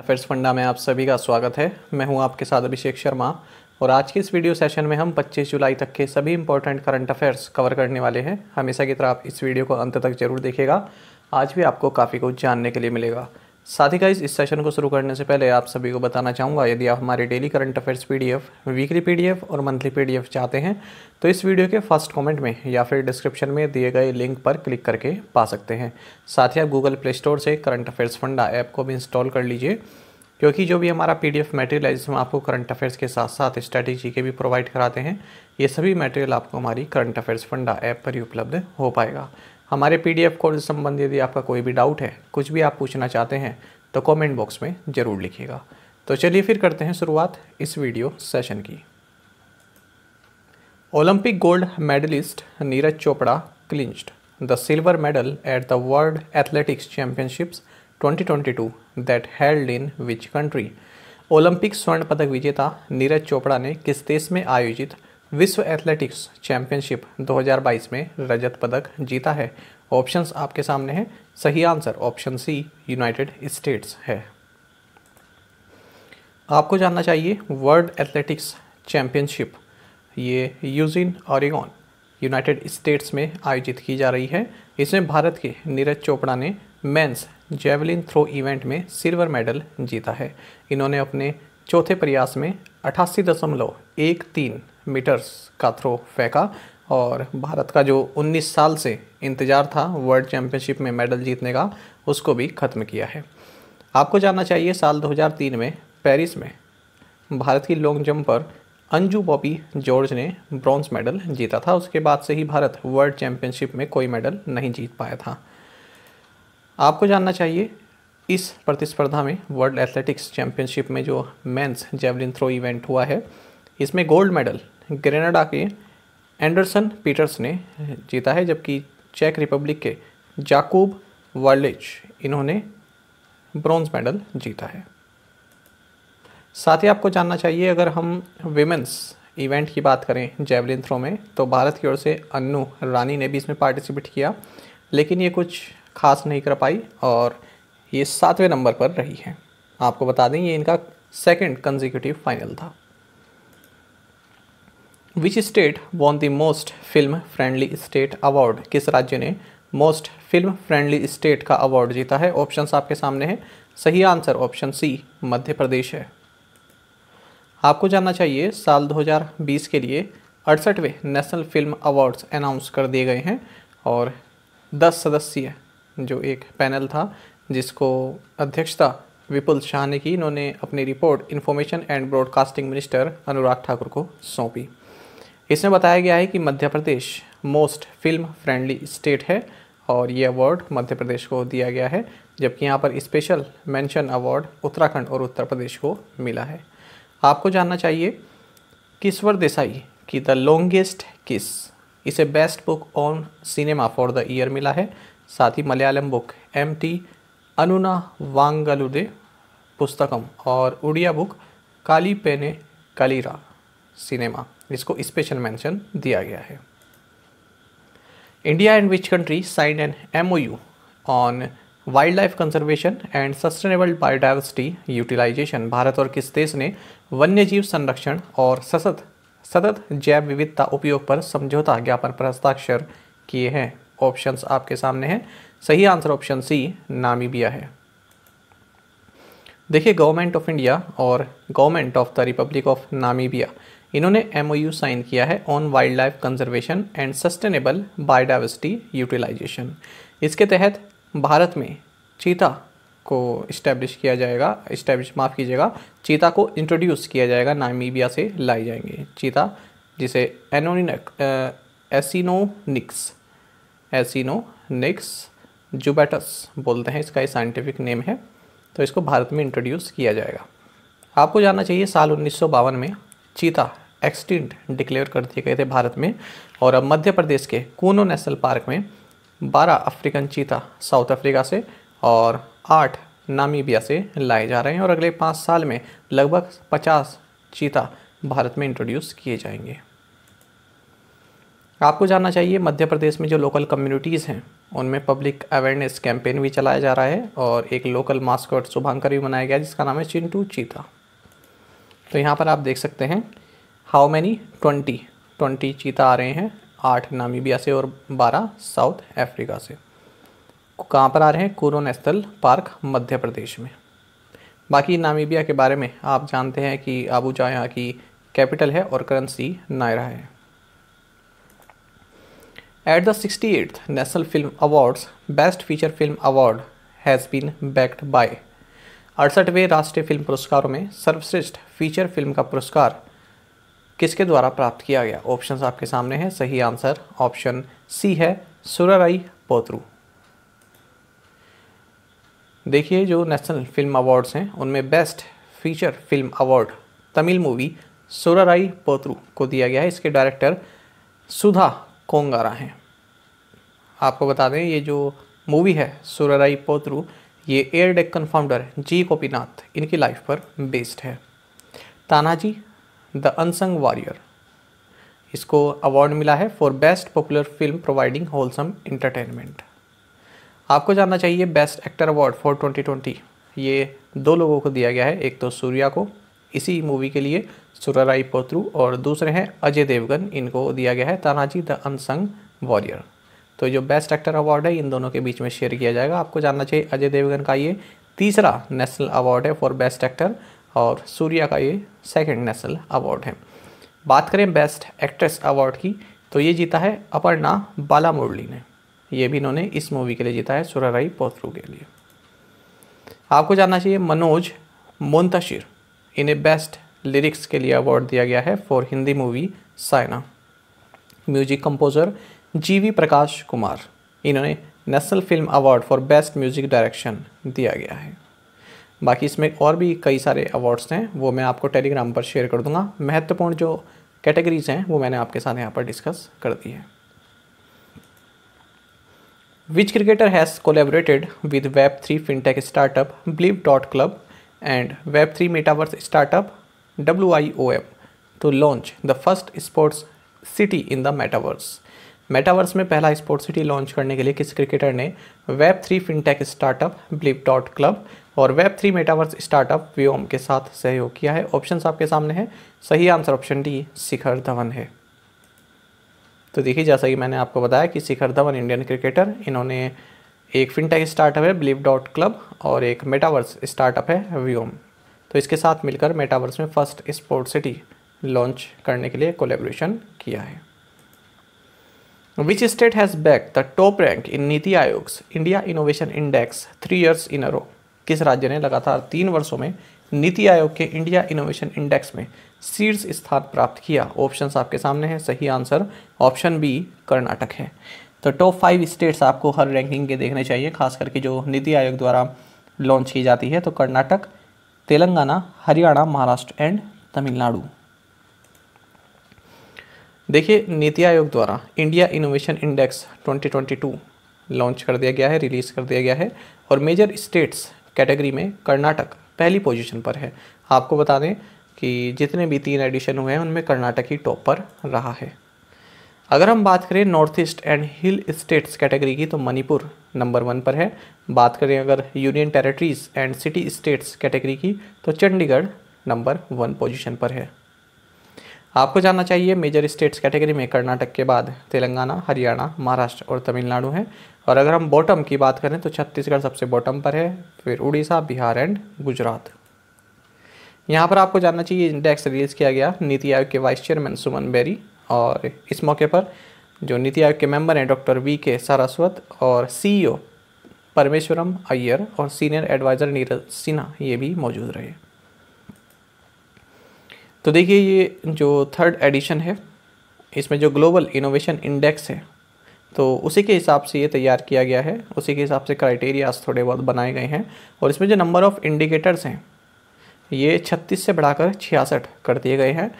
Affairs funda में आप सभी का स्वागत है मैं हूं आपके साथ अभिषेक शर्मा और आज के इस वीडियो सेशन में हम 25 जुलाई तक के सभी इंपॉर्टेंट करंट अफेयर्स कवर करने वाले हैं हमेशा की तरह आप इस वीडियो को अंत तक जरूर देखेगा आज भी आपको काफ़ी कुछ जानने के लिए मिलेगा साथ ही का इस सेशन को शुरू करने से पहले आप सभी को बताना चाहूँगा यदि आप हमारे daily current affairs PDF, weekly PDF और मंथली पीडीएफ चाहते हैं तो इस वीडियो के फर्स्ट कमेंट में या फिर डिस्क्रिप्शन में दिए गए लिंक पर क्लिक करके पा सकते हैं साथ ही आप गूगल प्ले स्टोर से करंट अफेयर्स फंडा ऐप को भी इंस्टॉल कर लीजिए क्योंकि जो भी हमारा पी डी एफ मटेरियल है जिसमें आपको करंट अफेयर्स के साथ साथ स्ट्रैटेजी के भी प्रोवाइड कराते हैं ये सभी मटेरियल आपको हमारी करंट अफेयर्स फंडा ऐप पर ही उपलब्ध हो पाएगा हमारे पीडीएफ कोर्स संबंधी यदि आपका कोई भी डाउट है कुछ भी आप पूछना चाहते हैं तो कमेंट बॉक्स में ज़रूर लिखिएगा तो चलिए फिर करते हैं शुरुआत इस वीडियो सेशन की Olympic gold medalist Neeraj Chopra clinched the silver medal at the world athletics championships 2022 that held in which country Olympic स्वर्ण पदक विजेता नीरज चोपड़ा ने किस देश में आयोजित विश्व एथलेटिक्स चैंपियनशिप 2022 में रजत पदक जीता है ऑप्शंस आपके सामने हैं सही answer option C United States है आपको जानना चाहिए वर्ल्ड एथलेटिक्स चैंपियनशिप ये यूजिन ऑरिगॉन यूनाइटेड स्टेट्स में आयोजित की जा रही है इसमें भारत के नीरज चोपड़ा ने मेंस जेवलिन थ्रो इवेंट में सिल्वर मेडल जीता है इन्होंने अपने चौथे प्रयास में अठासी दशमलव एक तीन मीटर्स का थ्रो फेंका और भारत का जो 19 साल से इंतज़ार था वर्ल्ड चैम्पियनशिप में मेडल जीतने का उसको भी ख़त्म किया है आपको जानना चाहिए साल 2003 में पेरिस में भारत की लॉन्ग जंपर अंजू बॉबी जॉर्ज ने ब्रॉन्ज मेडल जीता था उसके बाद से ही भारत वर्ल्ड चैम्पियनशिप में कोई मेडल नहीं जीत पाया था आपको जानना चाहिए इस प्रतिस्पर्धा में वर्ल्ड एथलेटिक्स चैम्पियनशिप में जो मेंस जेवलिन थ्रो इवेंट हुआ है इसमें गोल्ड मेडल ग्रेनाडा के एंडरसन पीटर्स ने जीता है जबकि चेक रिपब्लिक के जाकूब वर्लिच इन्होंने ब्रॉन्ज मेडल जीता है साथ ही आपको जानना चाहिए अगर हम विमेंस इवेंट की बात करें जेवलिन थ्रो में तो भारत की ओर से अन्नु रानी ने भी इसमें पार्टिसिपेट किया लेकिन ये कुछ खास नहीं कर पाई और ये सातवें नंबर पर रही है आपको बता दें ये इनका सेकंड कंजिक्यूटिव फाइनल था which state won the most film friendly state award किस राज्य ने मोस्ट फिल्म फ्रेंडली स्टेट का अवार्ड जीता है ऑप्शंस आपके सामने हैं सही आंसर ऑप्शन सी मध्य प्रदेश है आपको जानना चाहिए साल 2020 के लिए अड़सठवें नेशनल फिल्म अवार्ड्स अनाउंस कर दिए गए हैं और 10 सदस्यीय जो एक पैनल था जिसको अध्यक्षता विपुल शाह ने की इन्होंने अपनी report information and broadcasting minister Anurag Thakur को सौंपी इसमें बताया गया है कि Madhya Pradesh most film friendly state है और ये अवार्ड मध्य प्रदेश को दिया गया है जबकि यहाँ पर स्पेशल मेंशन अवार्ड उत्तराखंड और उत्तर प्रदेश को मिला है आपको जानना चाहिए किश्वर देसाई की द लॉन्गेस्ट किस इसे best book on cinema for the year मिला है साथ ही मलयालम बुक एम टी अनुना वांगलुदे पुस्तकम और उड़िया बुक काली पेने कलीरा सिनेमा इसको स्पेशल मेंशन दिया गया है India and which country sign an MoU on wildlife conservation and sustainable biodiversity utilisation Bharat और किस देश ने वन्य जीव संरक्षण और सतत सतत जैव विविधता उपयोग पर समझौता ज्ञापन पर हस्ताक्षर किए हैं ऑप्शंस आपके सामने हैं सही आंसर ऑप्शन सी नामीबिया है देखिए गवर्नमेंट ऑफ इंडिया और government of the Republic of Namibia इन्होंने एम साइन किया है on wildlife conservation and sustainable biodiversity utilisation इसके तहत भारत में चीता को इस्टेब्लिश किया जाएगा इस्टेब्लिश माफ़ कीजिएगा चीता को इंट्रोड्यूस किया जाएगा नामीबिया से लाई जाएंगे चीता जिसे एनोनिक एसिनोनिक्स एसिनोनिक्स जुबेटस बोलते हैं इसका साइंटिफिक नेम है तो इसको भारत में इंट्रोड्यूस किया जाएगा आपको जानना चाहिए साल उन्नीस में चीता एक्सटिंट डिक्लेयर कर दिए गए थे भारत में और अब मध्य प्रदेश के कूनो नेशनल पार्क में 12 अफ्रीकन चीता साउथ अफ्रीका से और 8 नामीबिया से लाए जा रहे हैं और अगले पाँच साल में लगभग 50 चीता भारत में इंट्रोड्यूस किए जाएंगे आपको जानना चाहिए मध्य प्रदेश में जो लोकल कम्युनिटीज़ हैं उनमें पब्लिक अवेयरनेस कैंपेन भी चलाया जा रहा है और एक लोकल मास्कट शुभांकर भी मनाया गया जिसका नाम है चिंटू चीता तो यहाँ पर आप देख सकते हैं हाउ मैनी ट्वेंटी ट्वेंटी चीता आ रहे हैं आठ नामीबिया से और बारह साउथ अफ्रीका से कहाँ पर आ रहे हैं कुरो नेशनल पार्क मध्य प्रदेश में बाकी नामीबिया के बारे में आप जानते हैं कि आबूजा यहाँ की कैपिटल है और करेंसी नायरा है at the sixty eighth national film awards best feature film award has been bagged by अड़सठवें राष्ट्रीय फिल्म पुरस्कारों में सर्वश्रेष्ठ फीचर फिल्म का पुरस्कार किसके द्वारा प्राप्त किया गया ऑप्शंस आपके सामने हैं सही आंसर ऑप्शन सी है सुरराई पोत्रू देखिए जो नेशनल फिल्म अवार्ड्स हैं उनमें best feature film award Tamil movie Soorarai Pottru को दिया गया है इसके डायरेक्टर सुधा कोंगारा हैं आपको बता दें ये जो मूवी है सुराराई पोत्रू ये Air Deccan founder G Gopinath इनकी लाइफ पर बेस्ड है तानाजी द अनसंग वॉरियर इसको अवार्ड मिला है for best popular film providing wholesome entertainment आपको जानना चाहिए बेस्ट एक्टर अवार्ड फॉर 2020 ये दो लोगों को दिया गया है एक तो सूर्या को इसी मूवी के लिए सुरराई पोत्रु और दूसरे हैं अजय देवगन इनको दिया गया है तानाजी द अनसंग वॉरियर तो जो बेस्ट एक्टर अवार्ड है इन दोनों के बीच में शेयर किया जाएगा आपको जानना चाहिए अजय देवगन का ये तीसरा नेशनल अवार्ड है फॉर बेस्ट एक्टर और सूर्या का ये सेकंड नेशनल अवार्ड है बात करें बेस्ट एक्ट्रेस अवार्ड की तो ये जीता है अपर्णा बाला मुरली ने ये भी इन्होंने इस मूवी के लिए जीता है सुराराई पोथरू के लिए आपको जानना चाहिए मनोज मुंतशिर इन्हें बेस्ट लिरिक्स के लिए अवार्ड दिया गया है for Hindi movie Saina music composer GV Prakash Kumar इन्होंने national film award for best music direction दिया गया है बाकी इसमें और भी कई सारे अवार्ड्स हैं वो मैं आपको टेलीग्राम पर शेयर कर दूंगा महत्वपूर्ण जो कैटेगरीज हैं वो मैंने आपके साथ यहाँ पर डिस्कस कर दी है which cricketer has collaborated with web three fintech startup believe dot club and web three metaverse startup W I O M to launch the first sports city in the metaverse metaverse में पहला sport city launch करने के लिए किस cricketer ने web three fintech startup believe dot club और web three metaverse startup Vyom के साथ सहयोग किया है ऑप्शन आपके सामने है सही answer option D Shikhar Dhawan है तो देखिए जैसा कि मैंने आपको बताया कि शिखर धवन इंडियन क्रिकेटर इन्होंने एक फिनटेक स्टार्टअप है बिलीव डॉट क्लब और एक मेटावर्स स्टार्टअप है व्योम तो इसके साथ मिलकर मेटावर्स में फर्स्ट स्पोर्ट सिटी लॉन्च करने के लिए कोलेब्रेशन किया है which state has bagged the top rank in NITI Aayog India innovation index three years in a किस राज्य ने लगातार तीन वर्षों में नीति आयोग के इंडिया इनोवेशन इंडेक्स में शीर्ष स्थान प्राप्त किया ऑप्शन आपके सामने है सही आंसर ऑप्शन बी कर्नाटक है तो टॉप फाइव स्टेट्स आपको हर रैंकिंग के देखने चाहिए खास करके जो नीति आयोग द्वारा लॉन्च की जाती है तो कर्नाटक तेलंगाना हरियाणा महाराष्ट्र एंड तमिलनाडु देखिए नीति आयोग द्वारा इंडिया इनोवेशन इंडेक्स 2022 लॉन्च कर दिया गया है रिलीज़ कर दिया गया है और मेजर स्टेट्स कैटेगरी में कर्नाटक पहली पोजीशन पर है आपको बता दें कि जितने भी तीन एडिशन हुए हैं उनमें कर्नाटक ही टॉप पर रहा है अगर हम बात करें north east and hill states category की तो मणिपुर नंबर वन पर है बात करें अगर union territories and city states category की तो चंडीगढ़ नंबर वन पोजीशन पर है आपको जानना चाहिए मेजर स्टेट्स कैटेगरी में कर्नाटक के बाद तेलंगाना हरियाणा महाराष्ट्र और तमिलनाडु हैं और अगर हम बॉटम की बात करें तो छत्तीसगढ़ सबसे बॉटम पर है फिर उड़ीसा बिहार एंड गुजरात यहाँ पर आपको जानना चाहिए इंडेक्स रिलीज़ किया गया नीति आयोग के वाइस चेयरमैन सुमन बेरी और इस मौके पर जो नीति आयोग के मेंबर हैं डॉक्टर वी के सारस्वत और सीईओ e परमेश्वरम अय्यर और सीनियर एडवाइज़र नीरज सिन्हा ये भी मौजूद रहे तो देखिए ये जो थर्ड एडिशन है इसमें जो ग्लोबल इनोवेशन इंडेक्स है तो उसी के हिसाब से ये तैयार किया गया है उसी के हिसाब से क्राइटेरियाज थोड़े बहुत बनाए गए हैं और इसमें जो नंबर ऑफ़ इंडिकेटर्स हैं ये 36 से बढ़ाकर छियासठ कर दिए गए हैं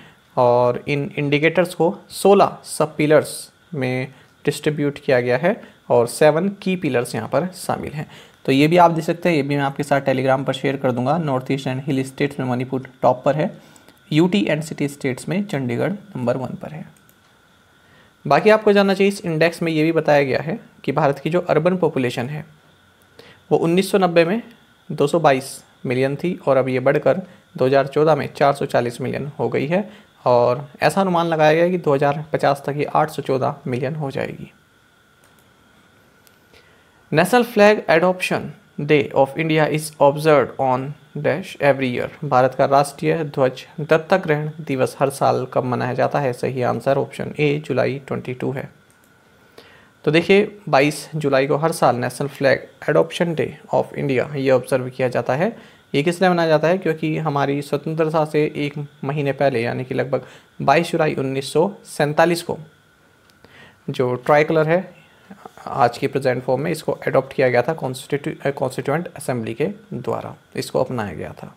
और इन इंडिकेटर्स को 16 सब पिलर्स में डिस्ट्रीब्यूट किया गया है और सेवन की पिलर्स यहाँ पर शामिल हैं तो ये भी आप देख सकते हैं ये भी मैं आपके साथ टेलीग्राम पर शेयर कर दूंगा north east and hill states में मणिपुर टॉप पर है यूटी एंड सिटी स्टेट्स में चंडीगढ़ नंबर वन पर है बाकी आपको जानना चाहिए इस इंडेक्स में ये भी बताया गया है कि भारत की जो अर्बन पॉपुलेशन है वो 1990 में 222 मिलियन थी और अब ये बढ़कर 2014 में 440 मिलियन हो गई है और ऐसा अनुमान लगाया गया कि 2050 तक ये 814 मिलियन हो जाएगी national flag adoption day of India is observe on dash every year Bharat का राष्ट्रीय ध्वज दत्तक ग्रहण दिवस हर साल कब मनाया जाता है सही आंसर ऑप्शन ए जुलाई 22 है तो देखिए 22 जुलाई को हर साल national flag adoption day of India ये ऑब्जर्व किया जाता है ये किस लिए मनाया जाता है क्योंकि हमारी स्वतंत्रता से एक महीने पहले यानी कि लगभग 22 जुलाई उन्नीस को जो ट्राई कलर है आज के प्रेजेंट फॉर्म में इसको एडॉप्ट किया गया था कॉन्स्टिट्यूंट असेंबली के द्वारा इसको अपनाया गया था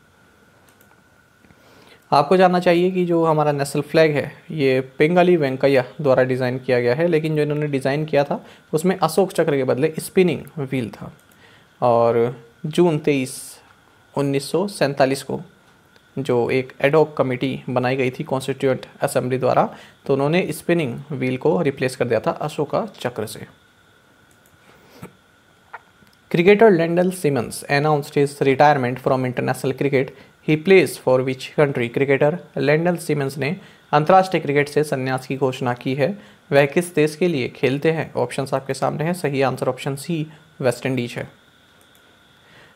आपको जानना चाहिए कि जो हमारा नेशनल फ्लैग है ये पेंगाली वेंकैया द्वारा डिज़ाइन किया गया है लेकिन जो इन्होंने डिज़ाइन किया था उसमें अशोक चक्र के बदले स्पिनिंग व्हील था और जून तेईस उन्नीस को जो एक एडोक कमेटी बनाई गई थी कॉन्स्टिट्यूंट असेंबली द्वारा तो उन्होंने स्पिनिंग व्हील को रिप्लेस कर दिया था अशोका चक्र से Cricketer Lendl Simmons announced his retirement from international cricket. He plays for which country? Cricketer Lendl Simmons ने अंतर्राष्ट्रीय क्रिकेट से संन्यास की घोषणा की है वह किस देश के लिए खेलते हैं ऑप्शन आपके सामने हैं सही answer option C West Indies है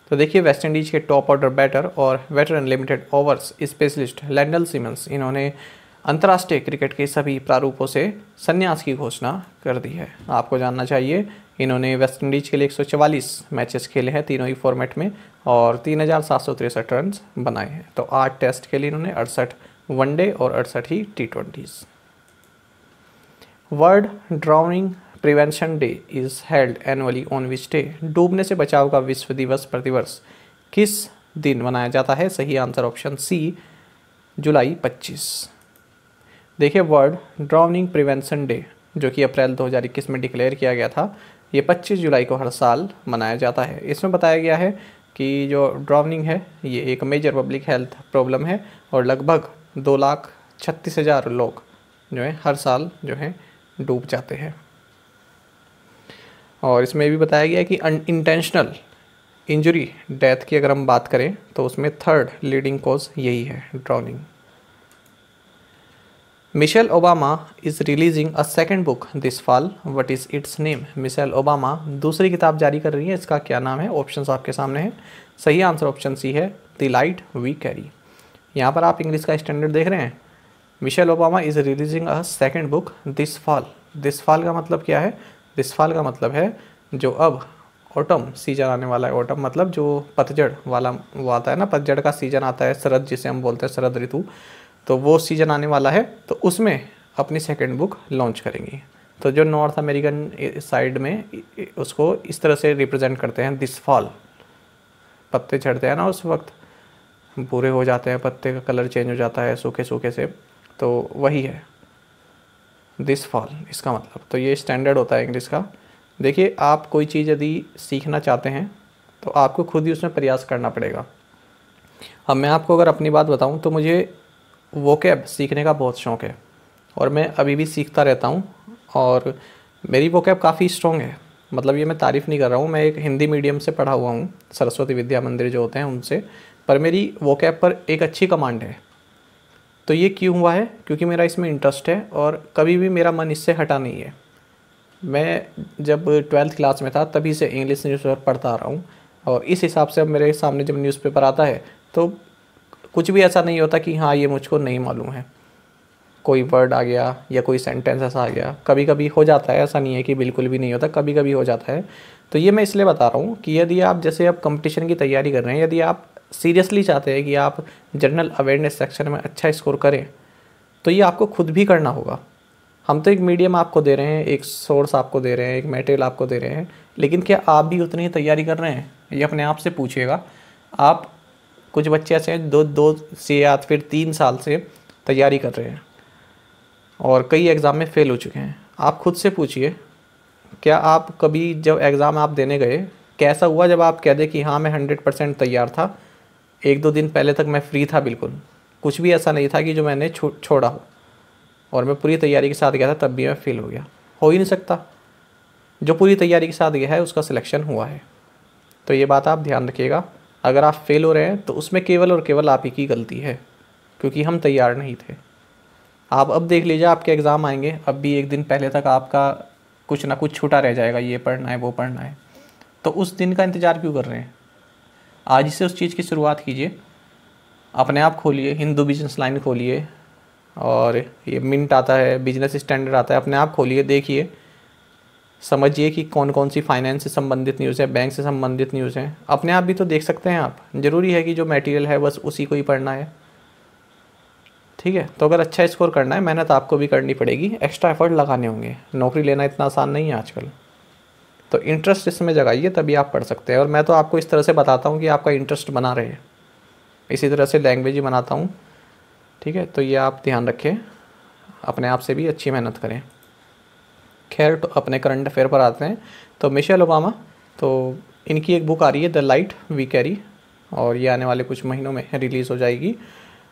तो देखिए वेस्ट इंडीज के टॉप ऑर्डर बैटर और veteran limited overs specialist Lendl Simmons इन्होंने अंतर्राष्ट्रीय क्रिकेट के सभी प्रारूपों से संन्यास की घोषणा कर दी है आपको जानना चाहिए इन्होंने वेस्ट इंडीज़ के लिए एक मैचेस खेले हैं तीनों ही फॉर्मेट में और तीन हज़ार बनाए हैं तो आठ टेस्ट के लिए इन्होंने अड़सठ वनडे और अड़सठ ही T twenties world drowning prevention day is held annually on which day डूबने से बचाव का विश्व दिवस प्रतिवर्ष किस दिन मनाया जाता है सही आंसर ऑप्शन सी जुलाई 25 देखिए वर्ल्ड ड्राउनिंग प्रिवेंशन डे जो कि अप्रैल 2021 में डिक्लेयर किया गया था ये 25 जुलाई को हर साल मनाया जाता है इसमें बताया गया है कि जो ड्रावनिंग है ये एक मेजर पब्लिक हेल्थ प्रॉब्लम है और लगभग दो लाख छत्तीस हज़ार लोग जो है हर साल जो है डूब जाते हैं और इसमें भी बताया गया है कि इंटेंशनल इंजरी डेथ की अगर हम बात करें तो उसमें थर्ड लीडिंग कॉज यही है drowning Michelle Obama is releasing a second book this fall. What is its name? Michelle Obama दूसरी किताब जारी कर रही है इसका क्या नाम है ऑप्शन आपके सामने हैं सही आंसर ऑप्शन सी है द लाइट वी कैरी यहाँ पर आप इंग्लिश का स्टैंडर्ड देख रहे हैं Michelle Obama is releasing a second book this fall this fall का मतलब क्या है दिस फॉल का मतलब है जो अब ऑटम सीजन आने वाला है ऑटम मतलब जो पतझड़ वाला वो आता है ना पतझड़ का सीजन आता है शरद जिसे हम बोलते हैं शरद ऋतु तो वो सीज़न आने वाला है तो उसमें अपनी सेकेंड बुक लॉन्च करेंगी तो जो नॉर्थ अमेरिकन साइड में उसको इस तरह से रिप्रेजेंट करते हैं दिस फॉल पत्ते चढ़ते हैं ना उस वक्त बुरे हो जाते हैं पत्ते का कलर चेंज हो जाता है सूखे सूखे से तो वही है दिस फॉल इसका मतलब तो ये स्टैंडर्ड होता है इंग्लिश का देखिए आप कोई चीज़ यदि सीखना चाहते हैं तो आपको खुद ही उसमें प्रयास करना पड़ेगा अब मैं आपको अगर अपनी बात बताऊं तो मुझे वोकेब सीखने का बहुत शौक़ है और मैं अभी भी सीखता रहता हूँ और मेरी वोकेब काफ़ी स्ट्रॉन्ग है मतलब ये मैं तारीफ़ नहीं कर रहा हूँ मैं एक हिंदी मीडियम से पढ़ा हुआ हूँ सरस्वती विद्या मंदिर जो होते हैं उनसे पर मेरी वोकेब पर एक अच्छी कमांड है तो ये क्यों हुआ है क्योंकि मेरा इसमें इंटरेस्ट है और कभी भी मेरा मन इससे हटा नहीं है मैं जब ट्वेल्थ क्लास में था तभी से इंग्लिश न्यूज़पेपर पढ़ता आ रहा हूँ और इस हिसाब से अब मेरे सामने जब न्यूज़पेपर आता है तो कुछ भी ऐसा नहीं होता कि हाँ ये मुझको नहीं मालूम है कोई वर्ड आ गया या कोई सेंटेंस ऐसा आ गया कभी कभी हो जाता है ऐसा नहीं है कि बिल्कुल भी नहीं होता कभी कभी हो जाता है तो ये मैं इसलिए बता रहा हूँ कि यदि आप जैसे आप कंपटीशन की तैयारी कर रहे हैं यदि आप सीरियसली चाहते हैं कि आप जनरल अवेयरनेस सेक्शन में अच्छा स्कोर करें तो ये आपको खुद भी करना होगा हम तो एक मीडियम आपको दे रहे हैं एक सोर्स आपको दे रहे हैं एक मटेरियल आपको दे रहे हैं लेकिन क्या आप भी उतनी तैयारी कर रहे हैं ये अपने आप से पूछिएगा आप कुछ बच्चे ऐसे हैं दो दो से या फिर तीन साल से तैयारी कर रहे हैं और कई एग्ज़ाम में फ़ेल हो चुके हैं आप खुद से पूछिए क्या आप कभी जब एग्ज़ाम आप देने गए कैसा हुआ जब आप कह दें कि हाँ मैं हंड्रेड परसेंट तैयार था एक दो दिन पहले तक मैं फ्री था बिल्कुल कुछ भी ऐसा नहीं था कि जो मैंने छो, छोड़ा हो और मैं पूरी तैयारी के साथ गया था तब भी मैं फेल हो गया हो ही नहीं सकता जो पूरी तैयारी के साथ गया है उसका सिलेक्शन हुआ है तो ये बात आप ध्यान रखिएगा अगर आप फेल हो रहे हैं तो उसमें केवल और केवल आप ही की गलती है क्योंकि हम तैयार नहीं थे आप अब देख लीजिए आपके एग्ज़ाम आएंगे अब भी एक दिन पहले तक आपका कुछ ना कुछ छूटा रह जाएगा ये पढ़ना है वो पढ़ना है तो उस दिन का इंतज़ार क्यों कर रहे हैं आज से उस चीज़ की शुरुआत कीजिए अपने आप खोलिए हिंदू बिजनेस लाइन खोलिए और ये मिंट आता है बिजनेस स्टैंडर्ड आता है अपने आप खोलिए देखिए समझिए कि कौन कौन सी फाइनेंस से संबंधित न्यूज़ है बैंक से संबंधित न्यूज़ है अपने आप भी तो देख सकते हैं आप ज़रूरी है कि जो मटेरियल है बस उसी को ही पढ़ना है ठीक है तो अगर अच्छा स्कोर करना है मेहनत आपको भी करनी पड़ेगी एक्स्ट्रा एफर्ट लगाने होंगे नौकरी लेना इतना आसान नहीं है आजकल तो इंटरेस्ट इसमें जगाइए तभी आप पढ़ सकते हैं और मैं तो आपको इस तरह से बताता हूँ कि आपका इंटरेस्ट बना रहे इसी तरह से लैंग्वेज ही बनाता हूँ ठीक है तो ये आप ध्यान रखें अपने आप से भी अच्छी मेहनत करें खैर तो अपने करंट अफेयर पर आते हैं तो मिशेल ओबामा तो इनकी एक बुक आ रही है द लाइट वी कैरी और ये आने वाले कुछ महीनों में रिलीज़ हो जाएगी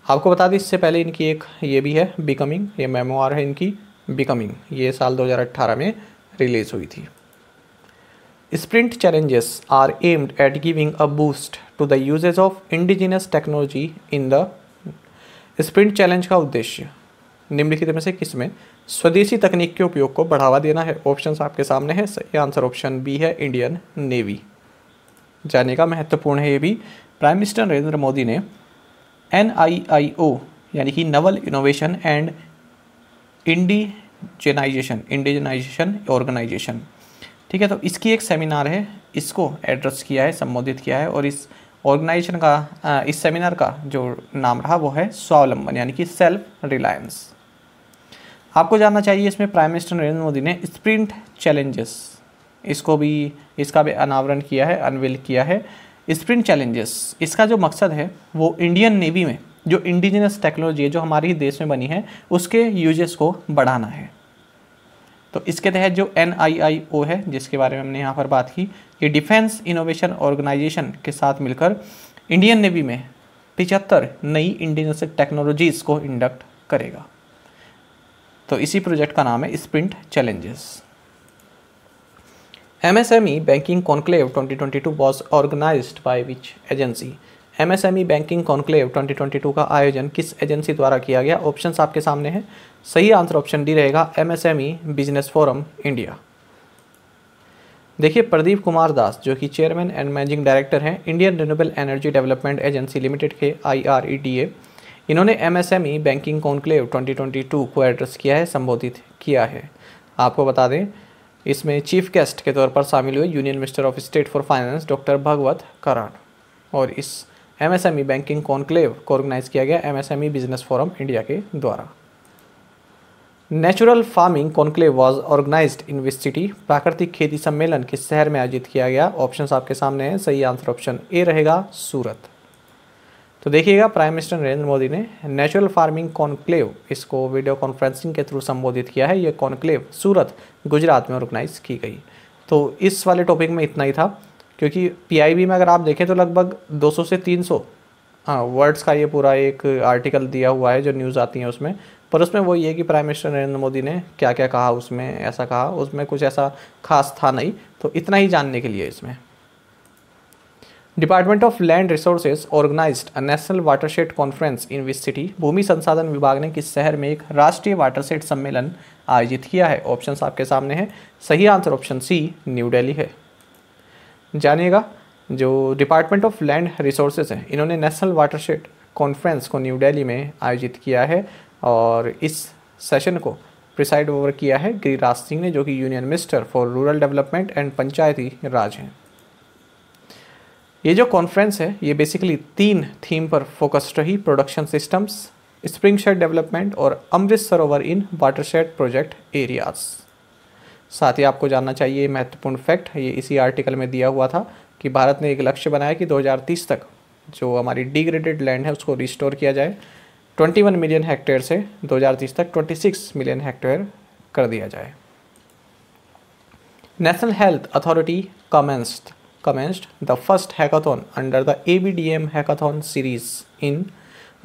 आपको बता दें इससे पहले इनकी एक ये भी है बिकमिंग ये मेमोआर है इनकी बिकमिंग ये साल 2018 में रिलीज़ हुई थी sprint challenges are aimed at giving a boost to the uses of indigenous technology in the sprint challenge का उद्देश्य निम्नलिखित में से किस में स्वदेशी तकनीक के उपयोग को बढ़ावा देना है ऑप्शन आपके सामने है सही आंसर ऑप्शन बी है इंडियन नेवी जाने का महत्वपूर्ण है ये भी प्राइम मिनिस्टर नरेंद्र मोदी ने एन यानी कि naval innovation and indigenisation indigenisation organisation ठीक है तो इसकी एक सेमिनार है इसको एड्रेस किया है संबोधित किया है और इस ऑर्गेनाइजेशन का इस सेमिनार का जो नाम रहा वो है स्वावलंबन यानी कि सेल्फ रिलायंस आपको जानना चाहिए इसमें प्राइम मिनिस्टर नरेंद्र मोदी ने स्प्रिंट चैलेंजेस इसको भी इसका भी अनावरण किया है अनविल किया है स्प्रिंट चैलेंजेस इसका जो मकसद है वो इंडियन नेवी में जो इंडिजिनस टेक्नोलॉजी है जो हमारे ही देश में बनी है उसके यूजेस को बढ़ाना है तो इसके तहत जो एन है जिसके बारे में हमने यहाँ पर बात की ये डिफेंस इनोवेशन ऑर्गेनाइजेशन के साथ मिलकर इंडियन नेवी में पिचहत्तर नई इंडिजिनस टेक्नोलॉजीज़ को इंडक्ट करेगा तो इसी प्रोजेक्ट का नाम है sprint challenges MSME Banking Conclave 2022 was organized by which agency? MSME Banking Conclave 2022 का आयोजन किस एजेंसी द्वारा किया गया ऑप्शंस आपके सामने हैं सही आंसर ऑप्शन डी रहेगा MSME बिजनेस फोरम इंडिया देखिए प्रदीप कुमार दास जो कि चेयरमैन एंड मैनेजिंग डायरेक्टर हैं Indian renewable energy development agency limited के आई इन्होंने एमएसएमई बैंकिंग कॉन्क्लेव 2022 को एड्रेस किया है संबोधित किया है आपको बता दें इसमें चीफ गेस्ट के तौर पर शामिल हुए union minister of state for finance doctor Bhagwat Karad और इस एमएसएमई बैंकिंग कॉन्क्लेव को ऑर्गेनाइज किया गया एमएसएमई बिजनेस फोरम इंडिया के द्वारा natural farming conclave was organise in this city प्राकृतिक खेती सम्मेलन किस शहर में आयोजित किया गया ऑप्शन आपके सामने हैं सही आंसर ऑप्शन ए रहेगा सूरत तो देखिएगा प्राइम मिनिस्टर नरेंद्र मोदी ने नेचुरल फार्मिंग कॉन्क्लेव इसको वीडियो कॉन्फ्रेंसिंग के थ्रू संबोधित किया है ये कॉन्क्लेव सूरत गुजरात में ऑर्गेनाइज की गई तो इस वाले टॉपिक में इतना ही था क्योंकि पी में अगर आप देखें तो लगभग दो से तीन हाँ वर्ड्स का ये पूरा एक आर्टिकल दिया हुआ है जो न्यूज़ आती है उसमें पर उसमें वो ये कि प्राइम मिनिस्टर नरेंद्र मोदी ने क्या क्या कहा उसमें ऐसा कहा उसमें कुछ ऐसा खास था नहीं तो इतना ही जानने के लिए इसमें department of land resources organised a national watershed conference in this city भूमि संसाधन विभाग ने किस शहर में एक राष्ट्रीय वाटरशेड सम्मेलन आयोजित किया है ऑप्शन आपके सामने है सही answer option C New Delhi है जानिएगा जो डिपार्टमेंट ऑफ लैंड रिसोर्सेज हैं इन्होंने नेशनल वाटरशेड कॉन्फ्रेंस को न्यू डेली में आयोजित किया है और इस सेशन को प्रिसाइड ओवर किया है गिरिराज सिंह ने जो कि union minister for rural development and Panchayati Raj हैं ये जो कॉन्फ्रेंस है ये बेसिकली तीन थीम पर फोकस्ड रही production systems spring shed development और Amrit Sarovar in watershed project areas साथ ही आपको जानना चाहिए महत्वपूर्ण फैक्ट ये इसी आर्टिकल में दिया हुआ था कि भारत ने एक लक्ष्य बनाया कि 2030 तक जो हमारी डिग्रेडेड लैंड है उसको रिस्टोर किया जाए 21 मिलियन हेक्टेयर से 2030 तक 26 मिलियन हेक्टेयर कर दिया जाए national health authority commenced commenced the first hackathon under the ABDM hackathon series in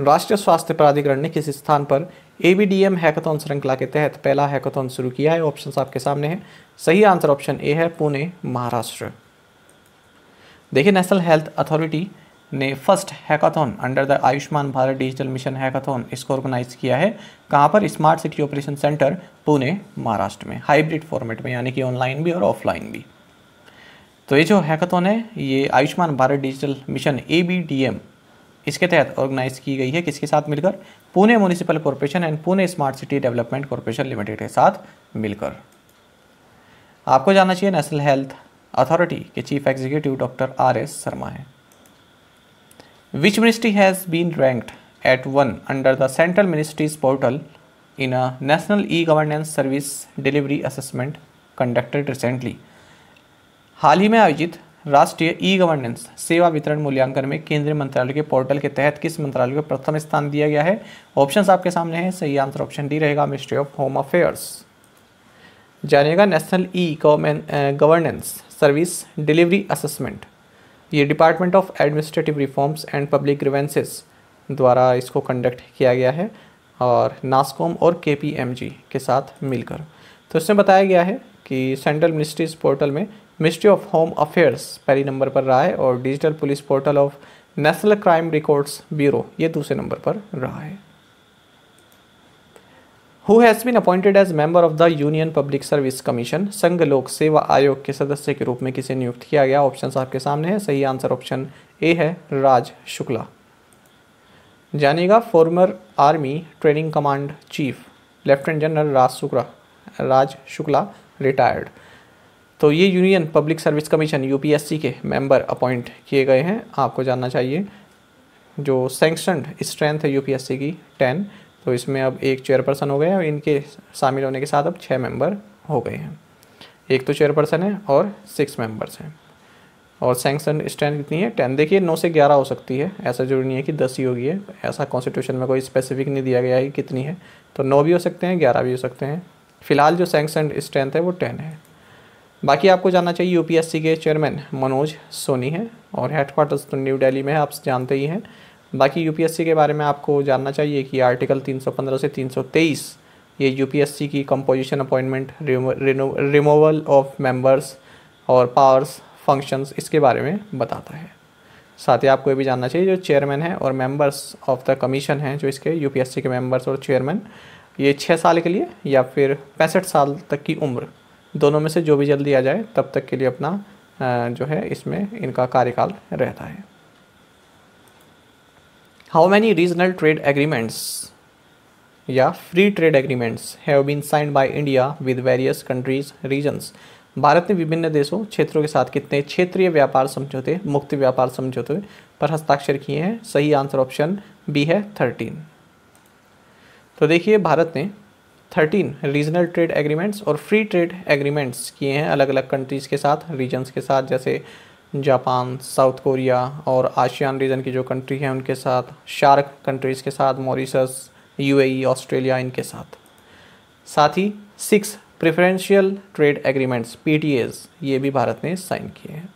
राष्ट्रीय स्वास्थ्य प्राधिकरण ने किस स्थान पर A B D M hackathon श्रृंखला के तहत पहला हैकाथॉन शुरू किया है ऑप्शन आपके सामने है सही आंसर ऑप्शन ए है पुणे महाराष्ट्र देखिए नेशनल हेल्थ अथॉरिटी ने first hackathon under the Ayushman Bharat digital mission hackathon इसको ऑर्गेनाइज किया है कहाँ पर smart city operation centre Pune Maharashtra में हाइब्रिड फॉर्मेट में यानी कि ऑनलाइन भी और ऑफलाइन भी तो ये जो हैकाथॉन है ये आयुष्मान भारत डिजिटल मिशन ए इसके तहत ऑर्गेनाइज की गई है किसके साथ मिलकर Pune municipal corporation and Pune smart city development corporation limited के साथ मिलकर आपको जानना चाहिए नेशनल हेल्थ अथॉरिटी के chief executive doctor R S Sharma है which ministry has been ranked at one under the central ministries portal in a national e governance service delivery assessment conducted recently हाल ही में आयोजित राष्ट्रीय ई गवर्नेंस सेवा वितरण मूल्यांकन में केंद्रीय मंत्रालय के पोर्टल के तहत किस मंत्रालय को प्रथम स्थान दिया गया है ऑप्शंस आपके सामने हैं सही आंसर ऑप्शन डी रहेगा मिनिस्ट्री ऑफ होम अफेयर्स जानेगा national e governance service delivery assessment ये department of administrative reforms and public grievances द्वारा इसको कंडक्ट किया गया है और नास्कॉम और के के साथ मिलकर तो इसमें बताया गया है कि सेंट्रल मिनिस्ट्रीज पोर्टल में मिनिस्ट्री ऑफ होम अफेयर्स पहली नंबर पर रहा है और digital police portal of national crime records bureau ये दूसरे नंबर पर रहा है who has been appointed as member of the union public service commission संघ लोक सेवा आयोग के सदस्य के रूप में किसे नियुक्त किया गया ऑप्शन आपके सामने है सही आंसर ऑप्शन ए है राज शुक्ला जानेगा former army training command chief lieutenant general Raj Shukla Raj Shukla retired तो ये union public service commission UPSC के मेंबर अपॉइंट किए गए हैं आपको जानना चाहिए जो सेंक्शनड स्ट्रेंथ है यूपीएससी की टेन तो इसमें अब एक चेयरपर्सन हो गए और इनके शामिल होने के साथ अब छः मेंबर हो गए हैं एक तो चेयरपर्सन है और सिक्स मेंबर्स हैं और सेंक्शन स्ट्रेंथ कितनी है टेन देखिए नौ से ग्यारह हो सकती है ऐसा जरूरी नहीं है कि दस ही होगी है ऐसा कॉन्स्टिट्यूशन में कोई स्पेसिफिक नहीं दिया गया है कि कितनी है तो नौ भी हो सकते हैं ग्यारह भी हो सकते हैं फिलहाल जो सेंक्शन स्ट्रेंथ है वो टेन है बाकी आपको जानना चाहिए यूपीएससी के चेयरमैन मनोज सोनी हैं और हेडक्वार्टर्स तो न्यू दिल्ली में है आप जानते ही हैं बाकी यूपीएससी के बारे में आपको जानना चाहिए कि आर्टिकल 315 से 323 ये यूपीएससी की composition appointment removal of members और पावर्स फंक्शंस इसके बारे में बताता है साथ ही आपको ये भी जानना चाहिए जो चेयरमैन है और मेंबर्स ऑफ द कमीशन हैं जो इसके यू के मेंबर्स और चेयरमैन ये छः साल के लिए या फिर पैंसठ साल तक की उम्र दोनों में से जो भी जल्दी आ जाए तब तक के लिए अपना जो है इसमें इनका कार्यकाल रहता है how many regional trade agreements या free trade agreements have been signed by India with various countries regions Bharat ने विभिन्न देशों क्षेत्रों के साथ कितने क्षेत्रीय व्यापार समझौते मुक्त व्यापार समझौते पर हस्ताक्षर किए हैं सही आंसर ऑप्शन बी है थर्टीन तो देखिए भारत ने थर्टीन रीजनल ट्रेड एग्रीमेंट्स और फ्री ट्रेड एग्रीमेंट्स किए हैं अलग अलग कंट्रीज़ के साथ रीजन्स के साथ जैसे जापान साउथ कोरिया और आशियान रीजन की जो कंट्री हैं उनके साथ शार्क कंट्रीज़ के साथ मॉरिशस यूएई ऑस्ट्रेलिया इनके साथ साथ ही six preferential trade agreements P ये भी भारत ने साइन किए हैं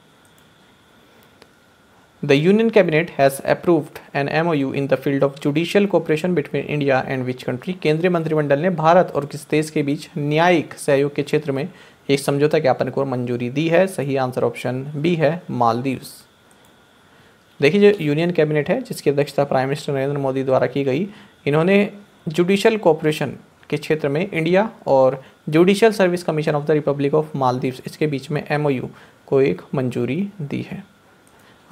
The Union Cabinet has approved an MOU in the field of judicial cooperation between India and which country? केंद्रीय मंत्रिमंडल ने भारत और किस देश के बीच न्यायिक सहयोग के क्षेत्र में एक समझौता ज्ञापन को मंजूरी दी है सही आंसर ऑप्शन बी है मालदीव्स देखिए जो यूनियन कैबिनेट है जिसकी अध्यक्षता प्राइम मिनिस्टर नरेंद्र मोदी द्वारा की गई इन्होंने जुडिशल कॉपरेशन के क्षेत्र में इंडिया और judicial service commission of the Republic of Maldives इसके बीच में एमओयू को एक मंजूरी दी है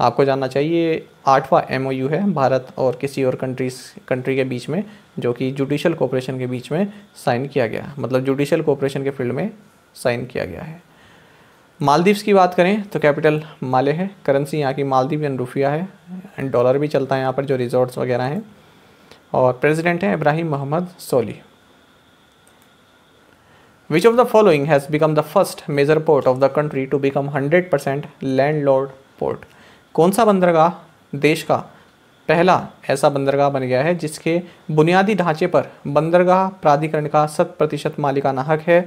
आपको जानना चाहिए आठवां एमओयू है भारत और किसी और कंट्रीज कंट्री के बीच में जो कि जुडिशल कोऑपरेशन के बीच में साइन किया गया मतलब जुडिशल कोऑपरेशन के फील्ड में साइन किया गया है मालदीव्स की बात करें तो कैपिटल माले है करेंसी यहाँ की मालदीव एंड रूफिया है एंड डॉलर भी चलता है यहाँ पर जो रिजॉर्ट्स वगैरह हैं और प्रेसिडेंट हैं Ibrahim Mohamed Solih which of the following has become the first major port of the country to become hundred percent land port कौन सा बंदरगाह देश का पहला ऐसा बंदरगाह बन गया है जिसके बुनियादी ढांचे पर बंदरगाह प्राधिकरण का शत प्रतिशत मालिकाना हक है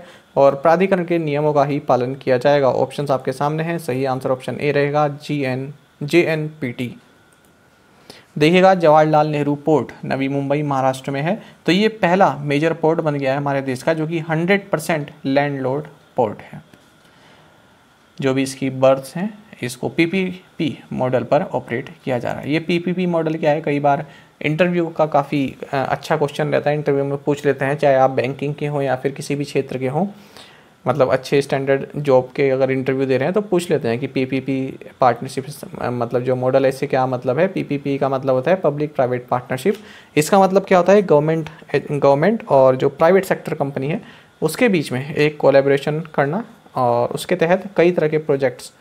और प्राधिकरण के नियमों का ही पालन किया जाएगा ऑप्शन आपके सामने हैं सही आंसर ऑप्शन ए रहेगा G N J N P T देखिएगा जवाहरलाल नेहरू पोर्ट नवी मुंबई महाराष्ट्र में है तो ये पहला मेजर पोर्ट बन गया है हमारे देश का जो कि हंड्रेड परसेंट लैंड पोर्ट है जो भी इसकी बर्थ हैं इसको पीपीपी मॉडल पर ऑपरेट किया जा रहा है ये पीपीपी मॉडल क्या है कई बार इंटरव्यू का काफ़ी अच्छा क्वेश्चन रहता है इंटरव्यू में पूछ लेते हैं चाहे आप बैंकिंग के हों या फिर किसी भी क्षेत्र के हों मतलब अच्छे स्टैंडर्ड जॉब के अगर इंटरव्यू दे रहे हैं तो पूछ लेते हैं कि पीपीपी पार्टनरशिप मतलब जो मॉडल है इससे क्या मतलब है पीपीपी का मतलब होता है पब्लिक प्राइवेट पार्टनरशिप इसका मतलब क्या होता है गवर्नमेंट गवर्नमेंट और जो प्राइवेट सेक्टर कंपनी है उसके बीच में एक कोलेब्रेशन करना और उसके तहत कई तरह के प्रोजेक्ट्स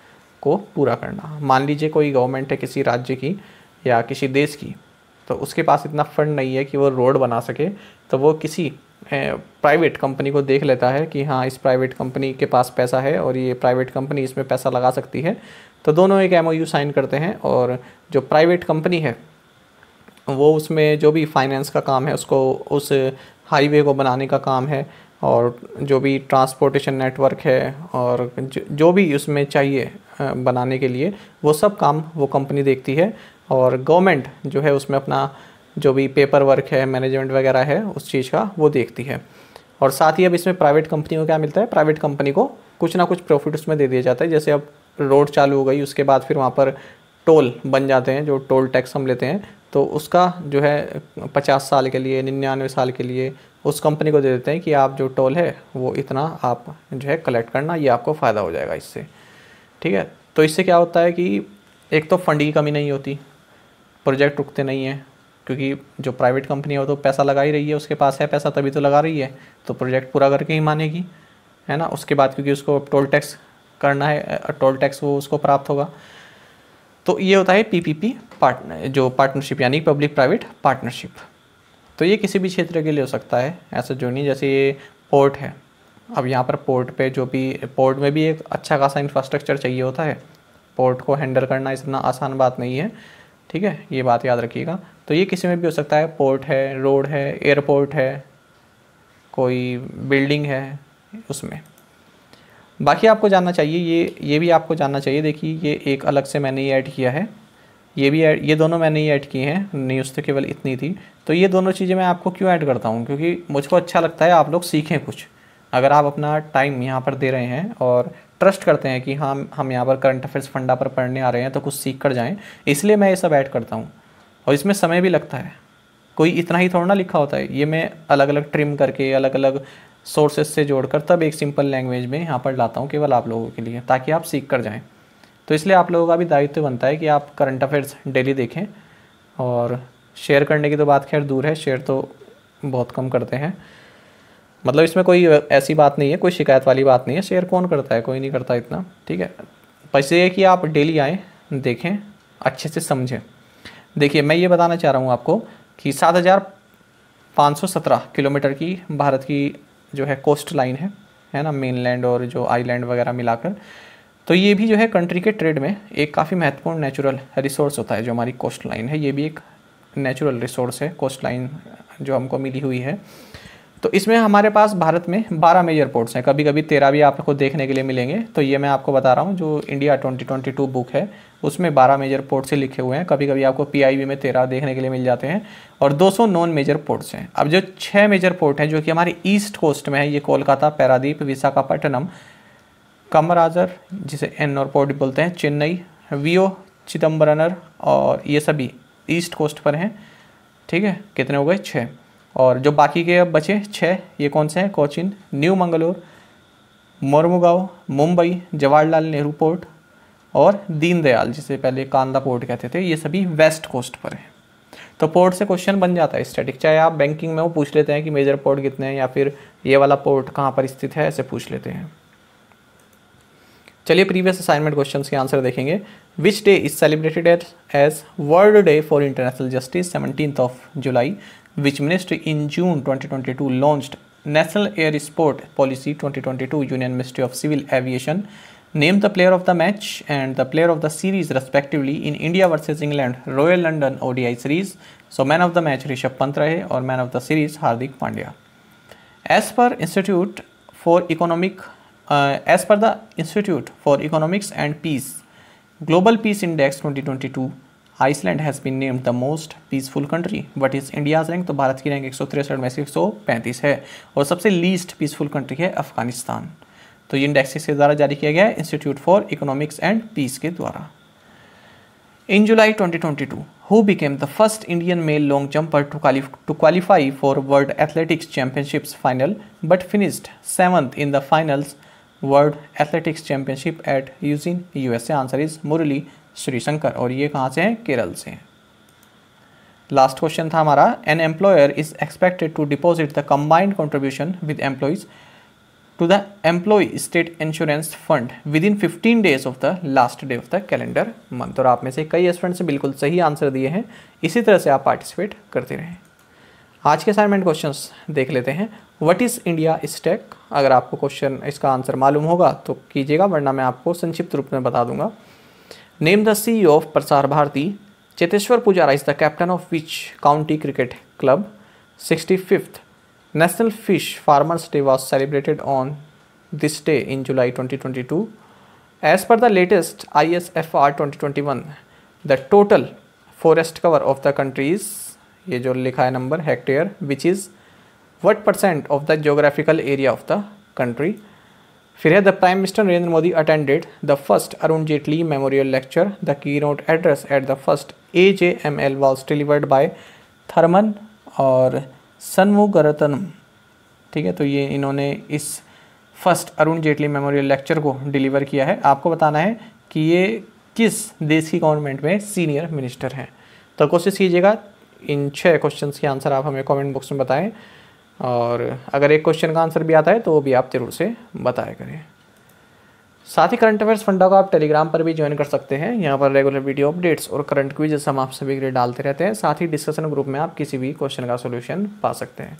को पूरा करना मान लीजिए कोई गवर्नमेंट है किसी राज्य की या किसी देश की तो उसके पास इतना फंड नहीं है कि वो रोड बना सके तो वो किसी प्राइवेट कंपनी को देख लेता है कि हाँ इस प्राइवेट कंपनी के पास पैसा है और ये प्राइवेट कंपनी इसमें पैसा लगा सकती है तो दोनों एक एम साइन करते हैं और जो प्राइवेट कंपनी है वो उसमें जो भी फाइनेंस का काम है उसको उस हाईवे को बनाने का काम है और जो भी ट्रांसपोर्टेशन नेटवर्क है और जो भी उसमें चाहिए बनाने के लिए वो सब काम वो कंपनी देखती है और गवर्नमेंट जो है उसमें अपना जो भी पेपर वर्क है मैनेजमेंट वगैरह है उस चीज़ का वो देखती है और साथ ही अब इसमें प्राइवेट कंपनी को क्या मिलता है प्राइवेट कंपनी को कुछ ना कुछ प्रॉफिट उसमें दे दिया जाता है जैसे अब रोड चालू हो गई उसके बाद फिर वहाँ पर टोल बन जाते हैं जो टोल टैक्स हम लेते हैं तो उसका जो है पचास साल के लिए निन्यानवे साल के लिए उस कंपनी को दे देते हैं कि आप जो टोल है वो इतना आप जो है कलेक्ट करना ये आपको फ़ायदा हो जाएगा इससे ठीक है तो इससे क्या होता है कि एक तो फंड की कमी नहीं होती प्रोजेक्ट रुकते नहीं हैं क्योंकि जो प्राइवेट कंपनी है वो तो पैसा लगा ही रही है उसके पास है पैसा तभी तो लगा रही है तो प्रोजेक्ट पूरा करके ही मानेगी है ना उसके बाद क्योंकि उसको टोल टैक्स करना है टोल टैक्स वो उसको प्राप्त होगा तो ये होता है पीपीपी पार्टनर जो पार्टनरशिप यानी पब्लिक प्राइवेट पार्टनरशिप तो ये किसी भी क्षेत्र के लिए हो सकता है ऐसा जो नहीं जैसे ये पोर्ट है अब यहाँ पर पोर्ट पे जो भी पोर्ट में भी एक अच्छा खासा इंफ्रास्ट्रक्चर चाहिए होता है पोर्ट को हैंडल करना इतना आसान बात नहीं है ठीक है ये बात याद रखिएगा तो ये किसी में भी हो सकता है पोर्ट है रोड है एयरपोर्ट है कोई बिल्डिंग है उसमें बाकी आपको जानना चाहिए ये ये भी आपको जानना चाहिए देखिए ये एक अलग से मैंने ये ऐड किया है ये भी ऐड ये दोनों मैंने ये ऐड किए हैं न्यूज़ तो केवल इतनी थी तो ये दोनों चीज़ें मैं आपको क्यों ऐड करता हूँ क्योंकि मुझको अच्छा लगता है आप लोग सीखें कुछ अगर आप अपना टाइम यहाँ पर दे रहे हैं और ट्रस्ट करते हैं कि हाँ हम यहाँ पर करंट अफेयर्स फंडा पर पढ़ने आ रहे हैं तो कुछ सीख कर जाएँ इसलिए मैं ये सब ऐड करता हूँ और इसमें समय भी लगता है कोई इतना ही थोड़ा ना लिखा होता है ये मैं अलग अलग ट्रिम करके अलग अलग सोर्सेस से जोड़कर तब एक सिंपल लैंग्वेज में यहाँ पर लाता हूँ केवल आप लोगों के लिए ताकि आप सीख कर जाएँ तो इसलिए आप लोगों का भी दायित्व बनता है कि आप करंट अफेयर्स डेली देखें और शेयर करने की तो बात खैर दूर है शेयर तो बहुत कम करते हैं मतलब इसमें कोई ऐसी बात नहीं है कोई शिकायत वाली बात नहीं है शेयर कौन करता है कोई नहीं करता इतना ठीक है बस ये कि आप डेली आएँ देखें अच्छे से समझें देखिए मैं ये बताना चाह रहा हूँ आपको कि सात हज़ार पाँच सौ सत्रह किलोमीटर की भारत की जो है कोस्ट लाइन है है ना मेनलैंड और जो आइलैंड वगैरह मिलाकर तो ये भी जो है कंट्री के ट्रेड में एक काफ़ी महत्वपूर्ण नेचुरल रिसोर्स होता है जो हमारी कोस्ट लाइन है ये भी एक नेचुरल रिसोर्स है कोस्ट लाइन जो हमको मिली हुई है तो इसमें हमारे पास भारत में 12 मेजर पोर्ट्स हैं कभी कभी तेरह भी आपको देखने के लिए मिलेंगे तो ये मैं आपको बता रहा हूँ जो इंडिया 2022 बुक है उसमें 12 मेजर पोर्ट्स ही लिखे हुए हैं कभी कभी आपको पीआईबी में तेरह देखने के लिए मिल जाते हैं और 200 नॉन मेजर पोर्ट्स हैं अब जो छः मेजर पोर्ट हैं जो कि हमारे ईस्ट कोस्ट में है ये कोलकाता पैरादीप विशाखापट्टनम कमराजर जिसे एनोर पोर्ट बोलते हैं चेन्नई वीओ चिदम्बरनर और ये सभी ईस्ट कोस्ट पर हैं ठीक है कितने हो गए छः और जो बाकी के अब बचे छः ये कौन से हैं कोचिन न्यू मंगलोर मोरमुगाव मुंबई जवाहरलाल नेहरू पोर्ट और दीनदयाल जिसे पहले कांदा पोर्ट कहते थे ये सभी वेस्ट कोस्ट पर हैं तो पोर्ट से क्वेश्चन बन जाता है स्टैटिक चाहे आप बैंकिंग में वो पूछ लेते हैं कि मेजर पोर्ट कितने हैं या फिर ये वाला पोर्ट कहाँ पर स्थित है ऐसे पूछ लेते हैं चलिए प्रीवियस असाइनमेंट क्वेश्चन के आंसर देखेंगे which day is celebrated as World Day for International Justice 17th of July which ministry in June 2022 launched National Air Sport Policy 2022 Union Ministry of Civil Aviation named the player of the match and the player of the series respectively in India versus England Royal London ODI series so man of the match Rishabh Pant rahe or man of the series Hardik Pandya as per institute for economic uh, as per the institute for economics and peace Global Peace Index 2022 Iceland has been named the most peaceful country what is India rank तो भारत की rank एक में से एक है और सबसे least peaceful country है अफगानिस्तान तो ये इंडेक्स इसके द्वारा जारी किया गया है institute for economics and peace के द्वारा in July 2022 who became the first Indian male long jumper to to qualify for world athletics championships final but finished seventh in the finals world athletics championship at Eugene USA answer is Murali Sreeshankar और ये कहाँ से हैं केरल से हैं last question था हमारा an employer is expected to deposit the combined contribution with employees to the employee state insurance fund within fifteen days of the last day of the calendar month और आप में से कई students ने बिल्कुल सही आंसर दिए हैं इसी तरह से आप पार्टिसिपेट करते रहें आज के असाइनमेंट क्वेश्चन देख लेते हैं वट इज़ इंडिया स्टेक अगर आपको क्वेश्चन इसका आंसर मालूम होगा तो कीजिएगा वरना मैं आपको संक्षिप्त रूप में बता दूंगा name the C of Prasar Bharati Cheteshwar Pujara is the captain of which county cricket club sixty fifth national fish farmers day was celebrated on this day in July 2022 as per the latest I S F R twenty twenty one the total forest cover of the countries ये जो लिखा है number hectare which is what percent of the geographical area of the country फिर है the prime minister Narendra Modi attended the first Arun Jaitley memorial lecture the keynote address at the first A J M L was delivered by Tharman और Shanmugaratnam ठीक है तो ये इन्होंने इस first Arun Jaitley memorial lecture को डिलीवर किया है आपको बताना है कि ये किस देश की गवर्नमेंट में सीनियर मिनिस्टर हैं तो कोशिश कीजिएगा इन छः क्वेश्चन के आंसर आप हमें कॉमेंट बॉक्स में बताएँ और अगर एक क्वेश्चन का आंसर भी आता है तो वो भी आप ज़रूर से बताया करें साथ ही करंट अफेयर्स फंडा को आप टेलीग्राम पर भी ज्वाइन कर सकते हैं यहाँ पर रेगुलर वीडियो अपडेट्स और करंट क्विजेस हम आप सभी के लिए डालते रहते हैं साथ ही डिस्कशन ग्रुप में आप किसी भी क्वेश्चन का सोल्यूशन पा सकते हैं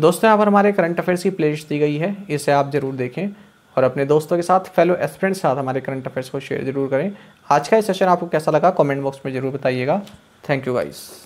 दोस्तों यहाँ पर हमारे करंट अफेयर्स की प्ले दी गई है इसे आप ज़रूर देखें और अपने दोस्तों के साथ फेलो एस्पिरेंट्स के साथ हमारे करंट अफेयर्स को शेयर जरूर करें आज का ये सेशन आपको कैसा लगा कॉमेंट बॉक्स में जरूर बताइएगा थैंक यू गाइज